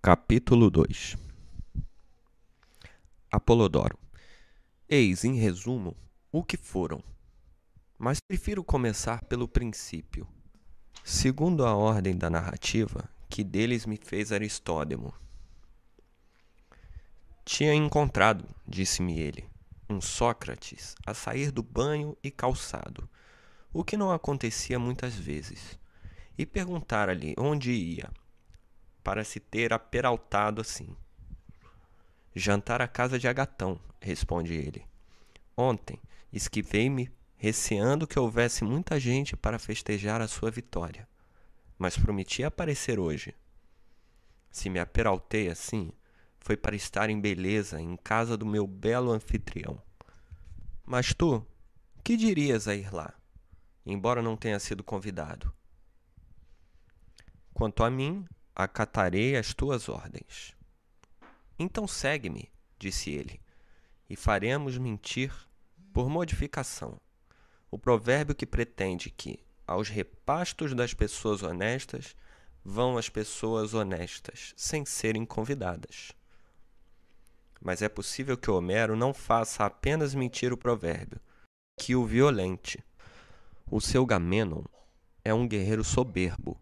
Capítulo 2 Apolodoro Eis, em resumo, o que foram. Mas prefiro começar pelo princípio. Segundo a ordem da narrativa, que deles me fez Aristódemo. Tinha encontrado, disse-me ele, um Sócrates a sair do banho e calçado, o que não acontecia muitas vezes, e perguntara-lhe onde ia para se ter aperaltado assim. Jantar à casa de Agatão, responde ele. Ontem esquivei-me receando que houvesse muita gente para festejar a sua vitória, mas prometi aparecer hoje. Se me aperaltei assim, foi para estar em beleza em casa do meu belo anfitrião. Mas tu, que dirias a ir lá, embora não tenha sido convidado? Quanto a mim, acatarei as tuas ordens. Então segue-me, disse ele, e faremos mentir por modificação. O provérbio que pretende que aos repastos das pessoas honestas vão as pessoas honestas, sem serem convidadas. Mas é possível que Homero não faça apenas mentir o provérbio, que o violente. O seu Gamenon é um guerreiro soberbo,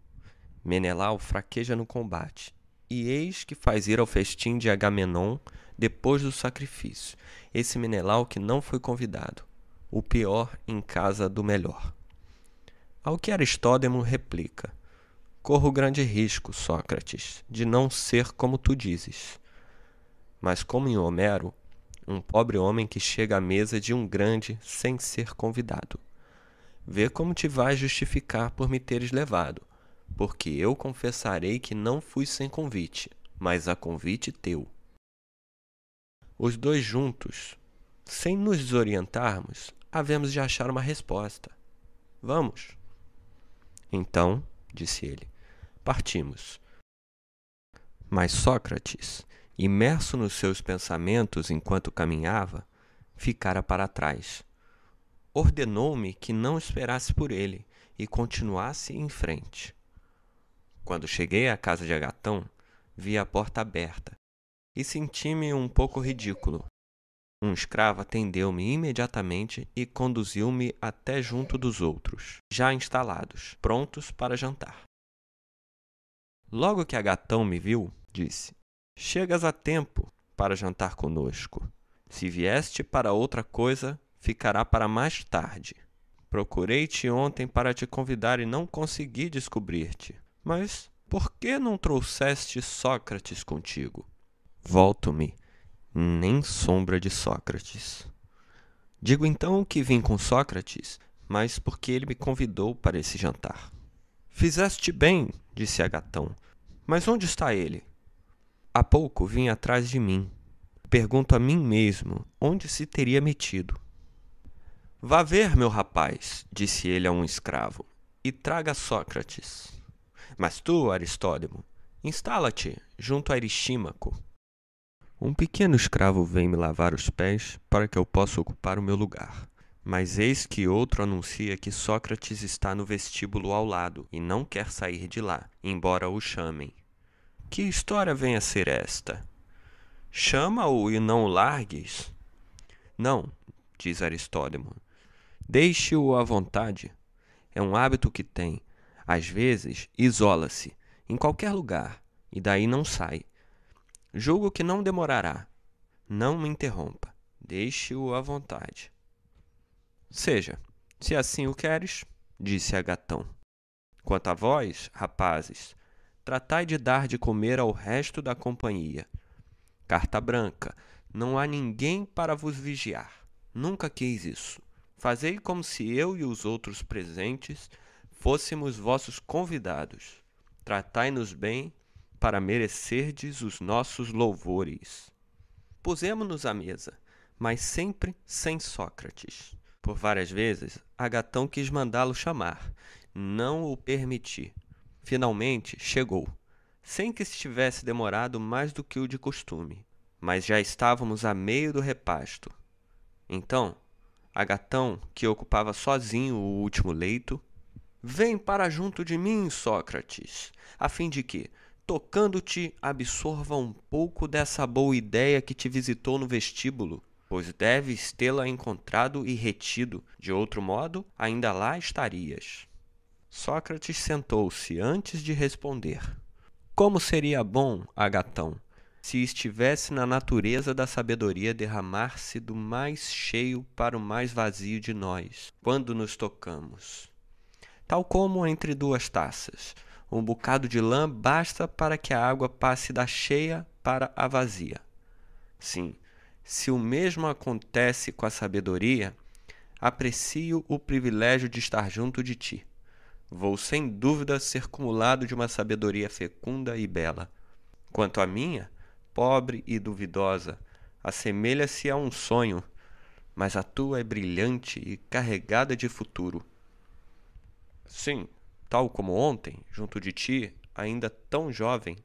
Menelau fraqueja no combate, e eis que faz ir ao festim de Agamenon depois do sacrifício, esse Menelau que não foi convidado, o pior em casa do melhor. Ao que Aristódemo replica: Corro grande risco, Sócrates, de não ser como tu dizes. Mas como em Homero, um pobre homem que chega à mesa de um grande sem ser convidado. Vê como te vais justificar por me teres levado porque eu confessarei que não fui sem convite, mas a convite teu. Os dois juntos, sem nos desorientarmos, havemos de achar uma resposta. Vamos. Então, disse ele, partimos. Mas Sócrates, imerso nos seus pensamentos enquanto caminhava, ficara para trás. Ordenou-me que não esperasse por ele e continuasse em frente. Quando cheguei à casa de Agatão, vi a porta aberta e senti-me um pouco ridículo. Um escravo atendeu-me imediatamente e conduziu-me até junto dos outros, já instalados, prontos para jantar. Logo que Agatão me viu, disse: Chegas a tempo para jantar conosco. Se vieste para outra coisa, ficará para mais tarde. Procurei-te ontem para te convidar e não consegui descobrir-te. Mas por que não trouxeste Sócrates contigo? Volto-me, nem sombra de Sócrates. Digo então que vim com Sócrates, mas porque ele me convidou para esse jantar. Fizeste bem, disse Agatão. Mas onde está ele? Há pouco vim atrás de mim. Pergunto a mim mesmo onde se teria metido. Vá ver, meu rapaz, disse ele a um escravo, e traga Sócrates. Mas tu, Aristódemo, instala-te junto a Aristímaco. Um pequeno escravo vem me lavar os pés para que eu possa ocupar o meu lugar. Mas eis que outro anuncia que Sócrates está no vestíbulo ao lado e não quer sair de lá, embora o chamem. Que história vem a ser esta? Chama-o e não o largues? Não, diz Aristódemo. Deixe-o à vontade. É um hábito que tem, às vezes, isola-se, em qualquer lugar, e daí não sai. Julgo que não demorará. Não me interrompa. Deixe-o à vontade. Seja, se assim o queres, disse gatão. Quanto a vós, rapazes, tratai de dar de comer ao resto da companhia. Carta branca, não há ninguém para vos vigiar. Nunca quis isso. Fazei como se eu e os outros presentes fôssemos vossos convidados. Tratai-nos bem para merecerdes os nossos louvores. Pusemos-nos à mesa, mas sempre sem Sócrates. Por várias vezes, Agatão quis mandá-lo chamar, não o permiti. Finalmente chegou, sem que se tivesse demorado mais do que o de costume, mas já estávamos a meio do repasto. Então, Agatão, que ocupava sozinho o último leito, Vem para junto de mim, Sócrates, a fim de que, tocando-te, absorva um pouco dessa boa ideia que te visitou no vestíbulo, pois deves tê-la encontrado e retido, de outro modo, ainda lá estarias. Sócrates sentou-se antes de responder. Como seria bom, Agatão, se estivesse na natureza da sabedoria derramar-se do mais cheio para o mais vazio de nós, quando nos tocamos tal como entre duas taças. Um bocado de lã basta para que a água passe da cheia para a vazia. Sim, se o mesmo acontece com a sabedoria, aprecio o privilégio de estar junto de ti. Vou sem dúvida ser cumulado de uma sabedoria fecunda e bela. Quanto à minha, pobre e duvidosa, assemelha-se a um sonho, mas a tua é brilhante e carregada de futuro. Sim, tal como ontem, junto de ti, ainda tão jovem,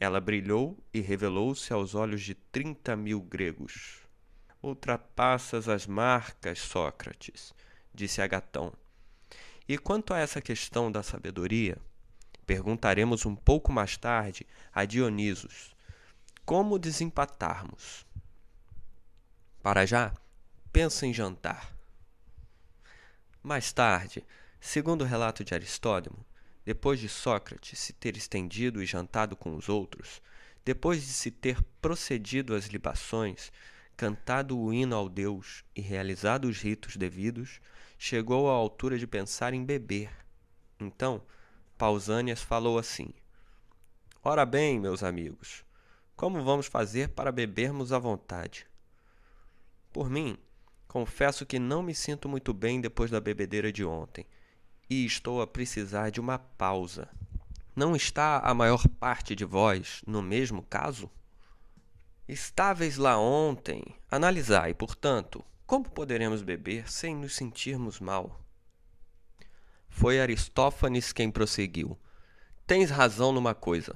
ela brilhou e revelou-se aos olhos de trinta mil gregos. Ultrapassas as marcas, Sócrates, disse Agatão. E quanto a essa questão da sabedoria, perguntaremos um pouco mais tarde a Dionisos como desempatarmos. Para já, pensa em jantar. Mais tarde, Segundo o relato de Aristódemo, depois de Sócrates se ter estendido e jantado com os outros, depois de se ter procedido às libações, cantado o hino ao Deus e realizado os ritos devidos, chegou à altura de pensar em beber. Então, Pausânias falou assim: Ora bem, meus amigos, como vamos fazer para bebermos à vontade? Por mim, confesso que não me sinto muito bem depois da bebedeira de ontem e estou a precisar de uma pausa. Não está a maior parte de vós no mesmo caso? Estáveis lá ontem, analisai, portanto, como poderemos beber sem nos sentirmos mal? Foi Aristófanes quem prosseguiu. Tens razão numa coisa.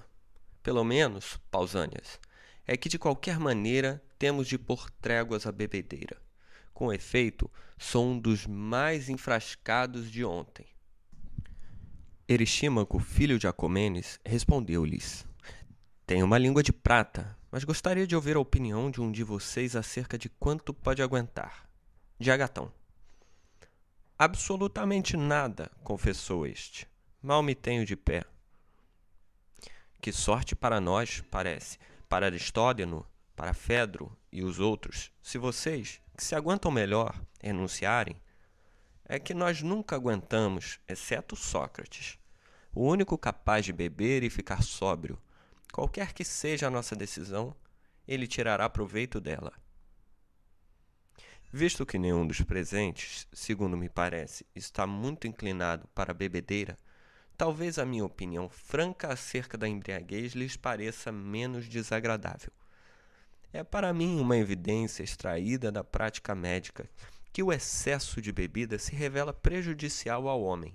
Pelo menos, Pausânias, é que de qualquer maneira temos de pôr tréguas à bebedeira. Com efeito, sou um dos mais enfrascados de ontem. Eristímaco, filho de Acomenes, respondeu-lhes: Tenho uma língua de prata, mas gostaria de ouvir a opinião de um de vocês acerca de quanto pode aguentar. De Agatão. Absolutamente nada, confessou este. Mal me tenho de pé. Que sorte para nós, parece, para Aristódeno, para Fedro e os outros, se vocês, que se aguentam melhor, renunciarem, é que nós nunca aguentamos, exceto Sócrates o único capaz de beber e ficar sóbrio. Qualquer que seja a nossa decisão, ele tirará proveito dela. Visto que nenhum dos presentes, segundo me parece, está muito inclinado para a bebedeira, talvez a minha opinião franca acerca da embriaguez lhes pareça menos desagradável. É para mim uma evidência extraída da prática médica que o excesso de bebida se revela prejudicial ao homem.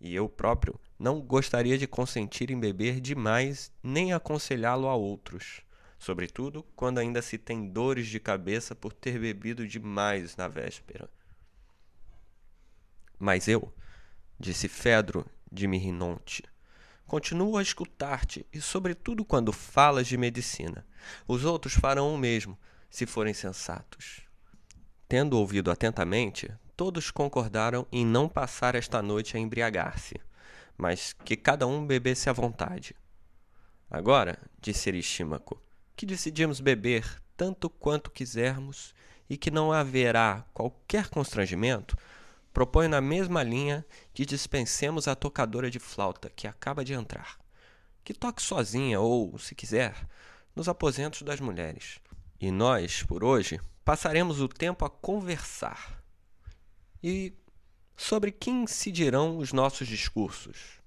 E eu próprio não gostaria de consentir em beber demais nem aconselhá-lo a outros, sobretudo quando ainda se tem dores de cabeça por ter bebido demais na véspera. Mas eu, disse Fedro de Mirinonte, continuo a escutar-te e, sobretudo, quando falas de medicina. Os outros farão o mesmo, se forem sensatos. Tendo ouvido atentamente, todos concordaram em não passar esta noite a embriagar-se mas que cada um bebesse à vontade. Agora, disse Aristímaco, que decidimos beber tanto quanto quisermos e que não haverá qualquer constrangimento, proponho na mesma linha que dispensemos a tocadora de flauta que acaba de entrar, que toque sozinha ou, se quiser, nos aposentos das mulheres. E nós, por hoje, passaremos o tempo a conversar. E sobre quem se dirão os nossos discursos.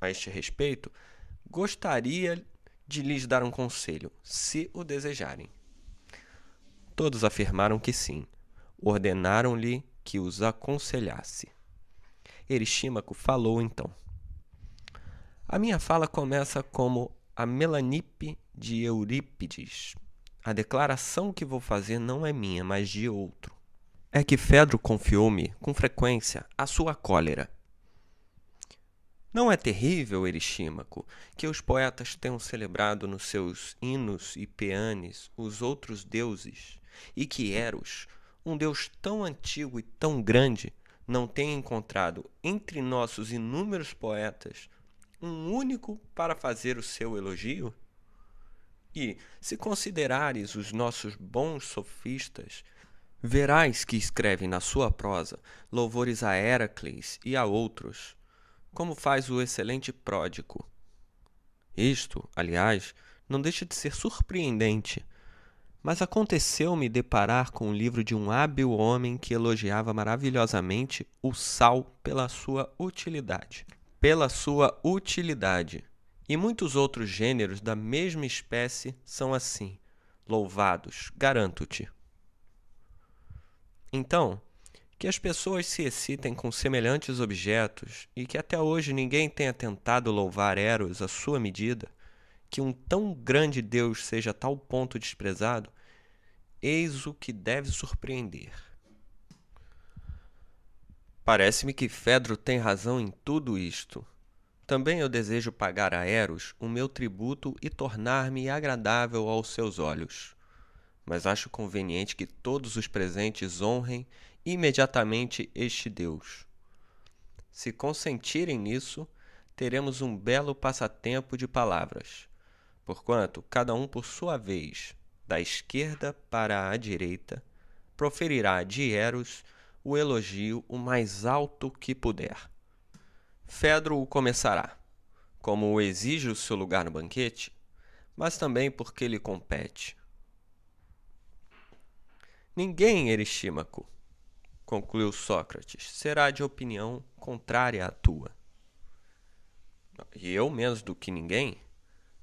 A este respeito, gostaria de lhes dar um conselho, se o desejarem. Todos afirmaram que sim. Ordenaram-lhe que os aconselhasse. Eristímaco falou então. A minha fala começa como a Melanippe de Eurípides. A declaração que vou fazer não é minha, mas de outro é que Fedro confiou-me, com frequência, a sua cólera. Não é terrível, Eristímaco, que os poetas tenham celebrado nos seus hinos e peanes os outros deuses, e que Eros, um deus tão antigo e tão grande, não tenha encontrado entre nossos inúmeros poetas um único para fazer o seu elogio? E, se considerares os nossos bons sofistas, Verás que escreve na sua prosa louvores a Heracles e a outros, como faz o excelente pródico. Isto, aliás, não deixa de ser surpreendente, mas aconteceu-me deparar com o livro de um hábil homem que elogiava maravilhosamente o sal pela sua utilidade. Pela sua utilidade. E muitos outros gêneros da mesma espécie são assim, louvados, garanto-te. Então, que as pessoas se excitem com semelhantes objetos e que até hoje ninguém tenha tentado louvar Eros à sua medida, que um tão grande Deus seja a tal ponto desprezado, eis o que deve surpreender. Parece-me que Fedro tem razão em tudo isto. Também eu desejo pagar a Eros o meu tributo e tornar-me agradável aos seus olhos mas acho conveniente que todos os presentes honrem imediatamente este Deus. Se consentirem nisso, teremos um belo passatempo de palavras, porquanto cada um por sua vez, da esquerda para a direita, proferirá de Eros o elogio o mais alto que puder. Fedro o começará, como o exige o seu lugar no banquete, mas também porque lhe compete Ninguém, Eristímaco, concluiu Sócrates, será de opinião contrária à tua. E eu, menos do que ninguém,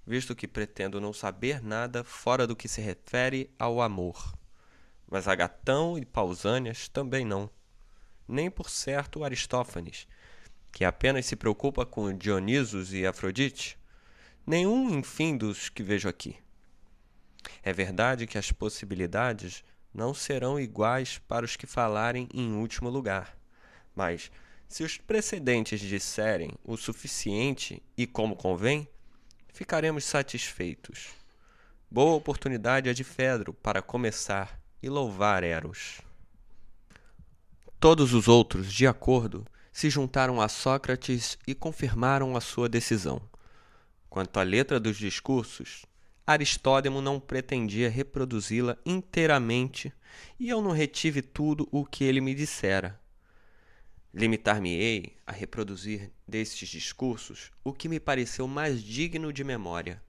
visto que pretendo não saber nada fora do que se refere ao amor. Mas Agatão e Pausânias também não. Nem por certo Aristófanes, que apenas se preocupa com Dionisos e Afrodite. Nenhum, enfim, dos que vejo aqui. É verdade que as possibilidades não serão iguais para os que falarem em último lugar. Mas, se os precedentes disserem o suficiente e como convém, ficaremos satisfeitos. Boa oportunidade é de Fedro para começar e louvar Eros. Todos os outros, de acordo, se juntaram a Sócrates e confirmaram a sua decisão. Quanto à letra dos discursos, Aristódemo não pretendia reproduzi-la inteiramente, e eu não retive tudo o que ele me dissera. Limitar-me-ei a reproduzir destes discursos o que me pareceu mais digno de memória.